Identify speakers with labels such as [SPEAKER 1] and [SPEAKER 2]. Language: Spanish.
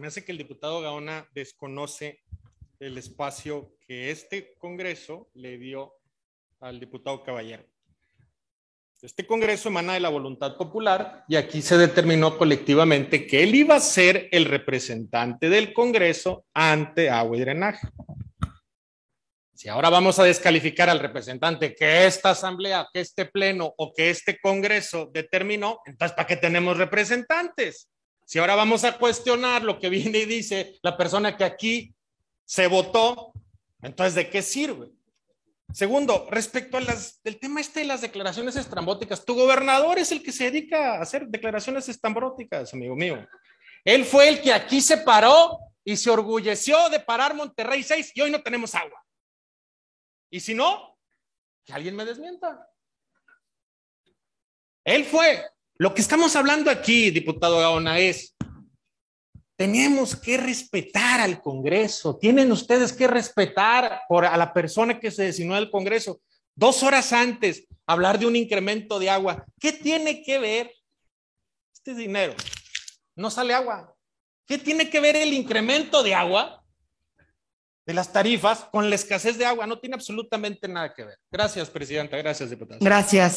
[SPEAKER 1] me hace que el diputado Gaona desconoce el espacio que este Congreso le dio al diputado Caballero. Este Congreso emana de la voluntad popular y aquí se determinó colectivamente que él iba a ser el representante del Congreso ante agua y drenaje. Si ahora vamos a descalificar al representante que esta asamblea, que este pleno o que este Congreso determinó, entonces ¿para qué tenemos representantes? Si ahora vamos a cuestionar lo que viene y dice la persona que aquí se votó, entonces ¿de qué sirve? Segundo, respecto al tema este de las declaraciones estrambóticas, tu gobernador es el que se dedica a hacer declaraciones estrambóticas, amigo mío. Él fue el que aquí se paró y se orgulleció de parar Monterrey 6 y hoy no tenemos agua. Y si no, que alguien me desmienta. Él fue lo que estamos hablando aquí, diputado Gaona, es, tenemos que respetar al Congreso, tienen ustedes que respetar por, a la persona que se designó del Congreso. Dos horas antes, hablar de un incremento de agua, ¿qué tiene que ver este dinero? No sale agua. ¿Qué tiene que ver el incremento de agua de las tarifas con la escasez de agua? No tiene absolutamente nada que ver. Gracias, Presidenta. Gracias, diputado. Gracias.